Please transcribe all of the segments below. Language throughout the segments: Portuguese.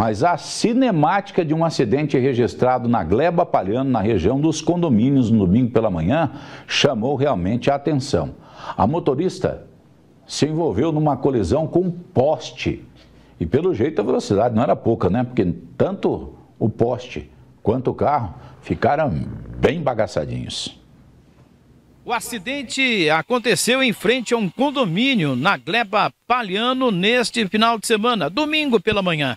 mas a cinemática de um acidente registrado na Gleba Palhano, na região dos condomínios, no domingo pela manhã, chamou realmente a atenção. A motorista se envolveu numa colisão com um poste. E pelo jeito a velocidade não era pouca, né? Porque tanto o poste quanto o carro ficaram bem bagaçadinhos. O acidente aconteceu em frente a um condomínio na Gleba Paliano neste final de semana, domingo pela manhã.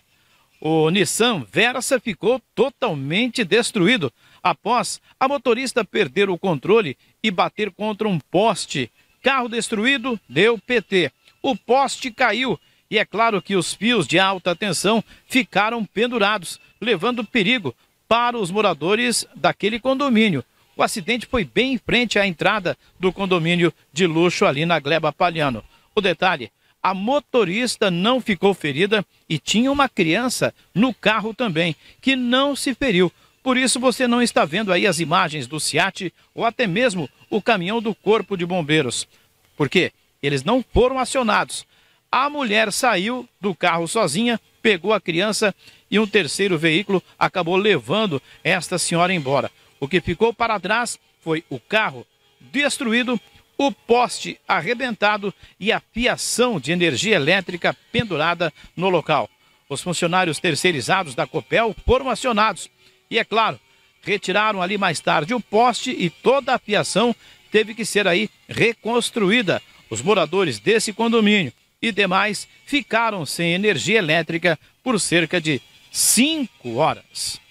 O Nissan Versa ficou totalmente destruído após a motorista perder o controle e bater contra um poste. Carro destruído deu PT. O poste caiu e é claro que os fios de alta tensão ficaram pendurados, levando perigo para os moradores daquele condomínio. O acidente foi bem em frente à entrada do condomínio de luxo ali na Gleba Palhano. O detalhe, a motorista não ficou ferida e tinha uma criança no carro também, que não se feriu. Por isso você não está vendo aí as imagens do SIAT ou até mesmo o caminhão do Corpo de Bombeiros. Por quê? Eles não foram acionados. A mulher saiu do carro sozinha, pegou a criança e um terceiro veículo acabou levando esta senhora embora. O que ficou para trás foi o carro destruído o poste arrebentado e a fiação de energia elétrica pendurada no local. Os funcionários terceirizados da Copel foram acionados e, é claro, retiraram ali mais tarde o poste e toda a fiação teve que ser aí reconstruída. Os moradores desse condomínio e demais ficaram sem energia elétrica por cerca de cinco horas.